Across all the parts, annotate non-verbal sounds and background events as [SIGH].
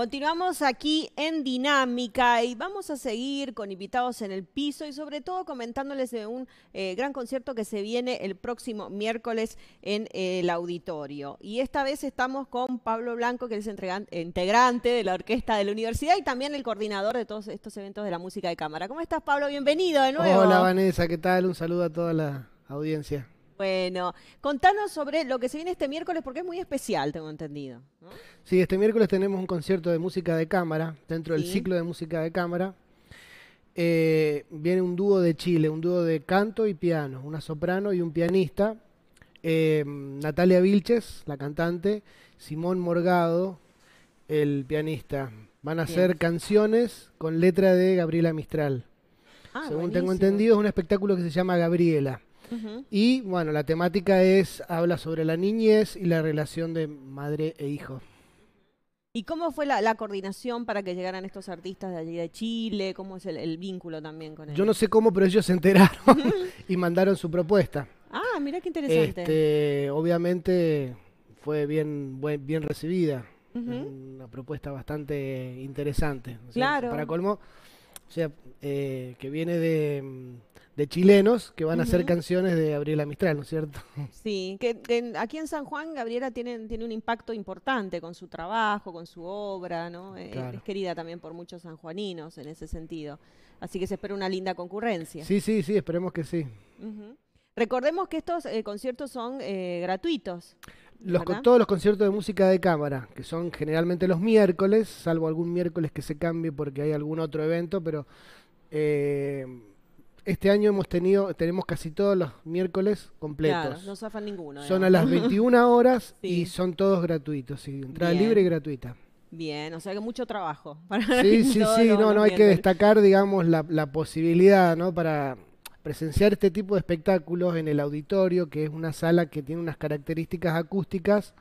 Continuamos aquí en Dinámica y vamos a seguir con invitados en el piso y sobre todo comentándoles de un eh, gran concierto que se viene el próximo miércoles en el auditorio. Y esta vez estamos con Pablo Blanco, que es integrante de la orquesta de la universidad y también el coordinador de todos estos eventos de la música de cámara. ¿Cómo estás, Pablo? Bienvenido de nuevo. Hola, Vanessa, ¿qué tal? Un saludo a toda la audiencia. Bueno, contanos sobre lo que se viene este miércoles porque es muy especial, tengo entendido. Sí, este miércoles tenemos un concierto de música de cámara, dentro del ciclo de música de cámara. Eh, viene un dúo de Chile, un dúo de canto y piano, una soprano y un pianista. Eh, Natalia Vilches, la cantante, Simón Morgado, el pianista. Van a hacer canciones con letra de Gabriela Mistral. Ah, Según tengo entendido, es un espectáculo que se llama Gabriela. Y bueno, la temática es, habla sobre la niñez y la relación de madre e hijo. ¿Y cómo fue la, coordinación para que llegaran estos artistas de allí de Chile? ¿Cómo es el, vínculo también con ellos? Yo no sé cómo, pero ellos se enteraron [LAUGHS] y mandaron su propuesta. Ah, mira qué interesante. Este, obviamente fue bien, bien recibida. Una propuesta bastante interesante. claro. Para colmo, o sea, eh, que viene de de chilenos que van a hacer canciones de Gabriela Mistral, ¿no es cierto? [LAUGHS] Sí, que, aquí en San Juan Gabriela tiene, tiene un impacto importante con su trabajo, con su obra, ¿no? Eh, es querida también por muchos sanjuaninos en ese sentido. Así que se espera una linda concurrencia. Sí, sí, sí, esperemos que sí. Recordemos que estos eh, conciertos son eh, gratuitos. Los, todos los conciertos de música de cámara, que son generalmente los miércoles, salvo algún miércoles que se cambie porque hay algún otro evento, pero este año hemos tenido, tenemos casi todos los miércoles completos. Claro, no zafan ninguno. Son a las 21 [LAUGHS] horas y son todos gratuitos, sí, entrada libre y gratuita. Bien, o sea que mucho trabajo. [LAUGHS] sí, [LAUGHS] sí, sí, no, no, hay que destacar, digamos, la, posibilidad, ¿no? Para presenciar este tipo de espectáculos en el auditorio, que es una sala que tiene unas características acústicas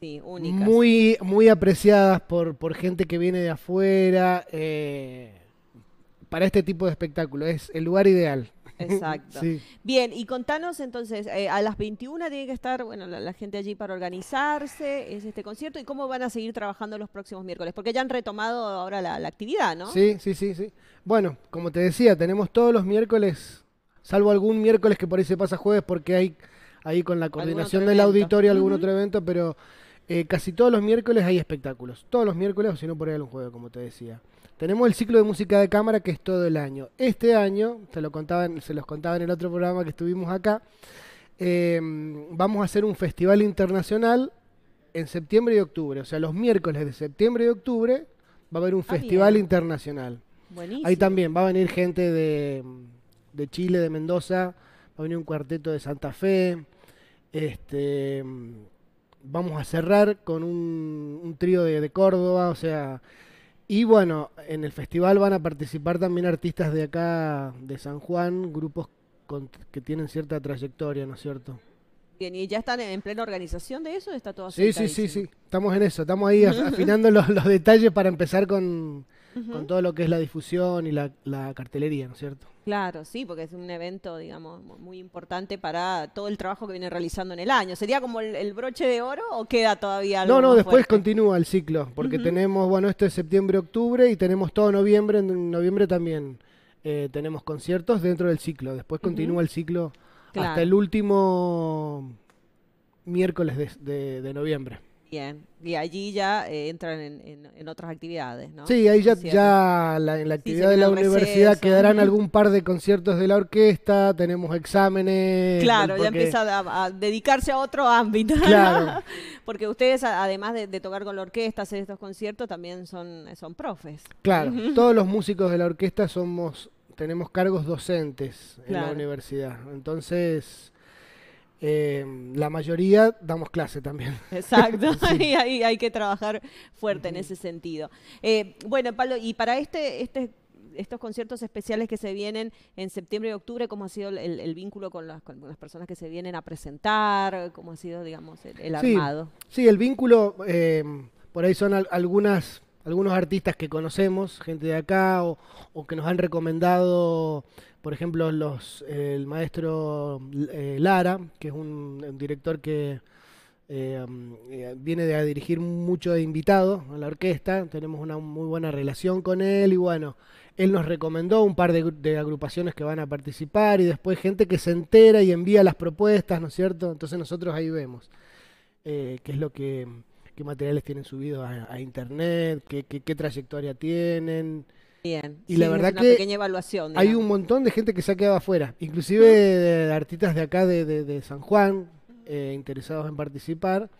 Muy, muy apreciadas por, por gente que viene de afuera. Eh, para este tipo de espectáculo, es el lugar ideal. Exacto. [LAUGHS] Bien, y contanos entonces, eh, a las 21 tiene que estar, bueno, la, gente allí para organizarse, es este concierto, y cómo van a seguir trabajando los próximos miércoles, porque ya han retomado ahora la, actividad, ¿no? Sí, sí, sí, sí. Bueno, como te decía, tenemos todos los miércoles, salvo algún miércoles que por ahí se pasa jueves, porque hay ahí con la coordinación del auditorio algún otro evento, pero eh, casi todos los miércoles hay espectáculos. Todos los miércoles, o si no por ahí algún jueves, como te decía. Tenemos el ciclo de música de cámara que es todo el año. Este año, se, lo se los contaba en el otro programa que estuvimos acá, em, vamos a hacer un festival internacional en septiembre y octubre. O sea, los miércoles de septiembre y octubre va a haber un ah, festival internacional. Ahí también va a venir gente de, Chile, de Mendoza, va a venir un cuarteto de Santa Fe. Este, em, vamos a cerrar con un, trío de, de Córdoba, o sea, y bueno, en el festival van a participar también artistas de acá, de San Juan, grupos que tienen cierta trayectoria, ¿no es cierto? Bien, ¿y ya están en plena organización de eso? ¿Está todo Sí, sí, sí, sí, estamos en eso, estamos ahí [LAUGHS] afinando los detalles para empezar con, con todo lo que es la difusión y la, cartelería, ¿no es cierto? Claro, sí, porque es un evento, digamos, muy importante para todo el trabajo que viene realizando en el año. ¿Sería como el, broche de oro o queda todavía algo? No, no, después continúa el ciclo, porque tenemos, bueno, este es septiembre-octubre y tenemos todo noviembre, en noviembre también eh, tenemos conciertos dentro del ciclo, después continúa el ciclo hasta el último miércoles de noviembre y allí ya eh, entran en, otras actividades, ¿no? Sí, ahí ya, ya la, en la actividad de la universidad quedarán algún par de conciertos de la orquesta, tenemos exámenes. Claro, ya empieza a, dedicarse a otro ámbito. Claro. [LAUGHS] porque ustedes, además de, tocar con la orquesta, hacer estos conciertos, también son, son profes. Claro, todos los músicos de la orquesta somos tenemos cargos docentes en la universidad. Entonces, eh, la mayoría damos clase también. [LAUGHS] Exacto, [LAUGHS] y ahí hay que trabajar fuerte en ese sentido. Eh, bueno, Pablo, y para este, este, estos conciertos especiales que se vienen en septiembre y octubre, cómo ha sido el, vínculo con las, personas que se vienen a presentar, cómo ha sido, digamos, el, armado. Sí, el vínculo, eh, por ahí son algunas algunos artistas que conocemos, gente de acá, o, que nos han recomendado, por ejemplo, los, el maestro eh, Lara, que es un, director que eh, um, eh, viene a dirigir mucho de invitados a la orquesta, tenemos una muy buena relación con él y bueno, él nos recomendó un par de, de agrupaciones que van a participar y después gente que se entera y envía las propuestas, ¿no es cierto? Entonces nosotros ahí vemos qué es lo que qué materiales tienen subidos a, internet, qué, trayectoria tienen. Bien. Y la verdad que hay un montón de gente que se ha quedado afuera, inclusive mm. de, artistas de acá de, San Juan eh, interesados en participar.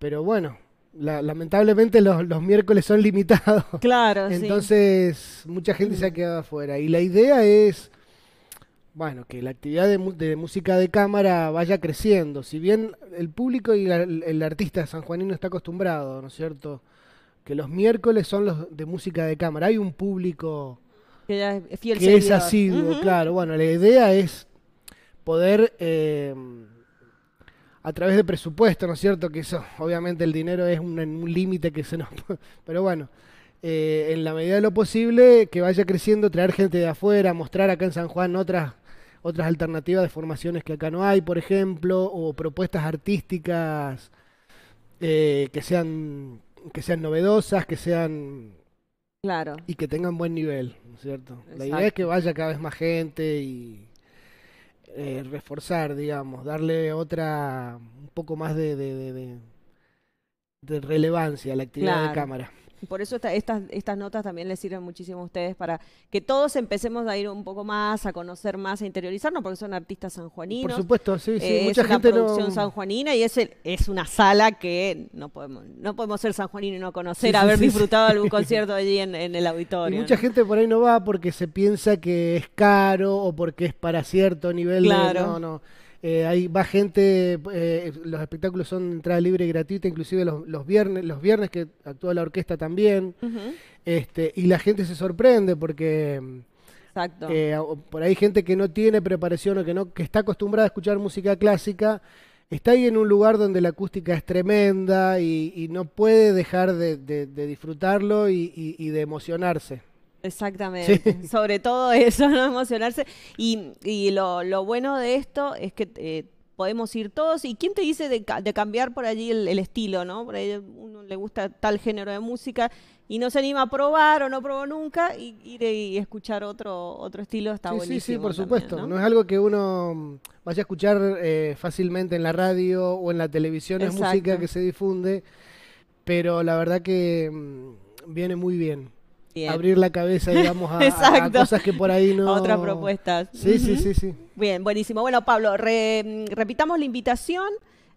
Pero bueno, lamentablemente los, miércoles son limitados. Claro. [LAUGHS] sí. Entonces mucha gente se ha mm. quedado afuera. Y la idea es bueno, que la actividad de, música de cámara vaya creciendo. Si bien el público y el artista sanjuanino está acostumbrado, ¿no es cierto? Que los miércoles son los de música de cámara. Hay un público que, es, así, asiduo, claro. Bueno, la idea es poder, em, a través de presupuesto, ¿no es cierto? Que eso, obviamente, el dinero es un, límite que se nos. [LAUGHS] Pero bueno. Eh, en la medida de lo posible, que vaya creciendo, traer gente de afuera, mostrar acá en San Juan otras, otras alternativas de formaciones que acá no hay, por ejemplo, o propuestas artísticas eh, que sean que sean novedosas, que sean claro y que tengan buen nivel, ¿cierto? La idea es que vaya cada vez más gente y eh, reforzar, digamos, darle otra un poco más de, de, relevancia a la actividad de cámara. Por eso estas, estas notas también les sirven muchísimo a ustedes para que todos empecemos a ir un poco más, a conocer más, a interiorizarnos, porque son artistas sanjuaninos. Por supuesto, sí, sí. Eh, mucha es una producción sanjuanina y es, es una sala que no podemos, no podemos ser sanjuanino y no conocer, haber disfrutado algún [LAUGHS] concierto allí en, en, el auditorio. mucha gente por ahí no va porque se piensa que es caro o porque es para cierto nivel claro. de... No, no. Eh, ahí va gente, eh, los espectáculos son entrada libre y gratuita, inclusive los, viernes, los viernes que actúa la orquesta también. Este, y la gente se sorprende porque eh, por ahí gente que no tiene preparación o que no, que está acostumbrada a escuchar música clásica, está ahí en un lugar donde la acústica es tremenda y, no puede dejar de, disfrutarlo y de emocionarse. Exactamente. Sobre todo eso, no emocionarse. Y, y lo, lo, bueno de esto es que eh, podemos ir todos. ¿Y quién te dice de, cambiar por allí el, estilo, no? Por ahí uno le gusta tal género de música y no se anima a probar o no probó nunca y ir y escuchar otro otro estilo está buenísimo. Sí, sí, por supuesto. ¿no? es algo que uno vaya a escuchar eh, fácilmente en la radio o en la televisión. Es música que se difunde, pero la verdad que mm, viene muy bien abrir la cabeza, digamos, [LAUGHS] a, cosas que por ahí no... A otras propuestas. Sí, sí, sí, sí. Bien, buenísimo. Bueno, Pablo, repitamos la invitación.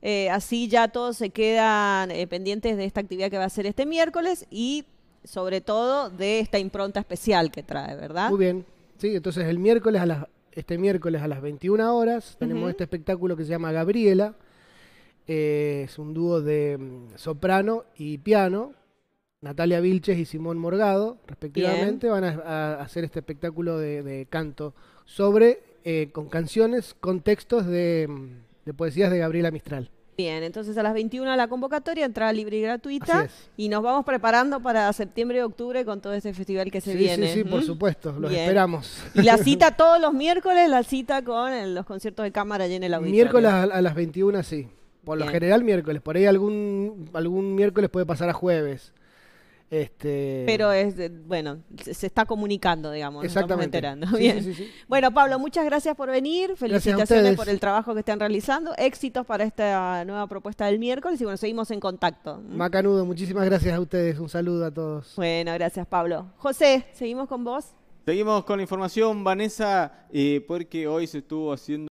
Eh, así ya todos se quedan eh, pendientes de esta actividad que va a ser este miércoles y sobre todo de esta impronta especial que trae, ¿verdad? Muy bien. Sí, entonces el miércoles a las, este miércoles a las 21 horas tenemos este espectáculo que se llama Gabriela. Eh, es un dúo de mm, soprano y piano Natalia Vilches y Simón Morgado, respectivamente, van a, hacer este espectáculo de, canto sobre, eh, con canciones, con textos de, poesías de Gabriela Mistral. Bien, entonces a las 21 la convocatoria, entrada libre y gratuita, y nos vamos preparando para septiembre y octubre con todo ese festival que se viene. Sí, sí, por supuesto, los esperamos. Y la cita [LAUGHS] todos los miércoles, la cita con los conciertos de cámara allí en el auditorio. Miércoles a, las 21, sí. Por lo general miércoles, por ahí algún, algún miércoles puede pasar a jueves. Este... Pero es, eh, bueno, se está comunicando, digamos. Exactamente. enterando. Bueno, Pablo, muchas gracias por venir. Felicitaciones por el trabajo que están realizando. Éxitos para esta nueva propuesta del miércoles y bueno, seguimos en contacto. Mm. Macanudo, muchísimas gracias a ustedes. Un saludo a todos. Bueno, gracias, Pablo. José, seguimos con vos. Seguimos con la información, Vanessa, eh, porque hoy se estuvo haciendo.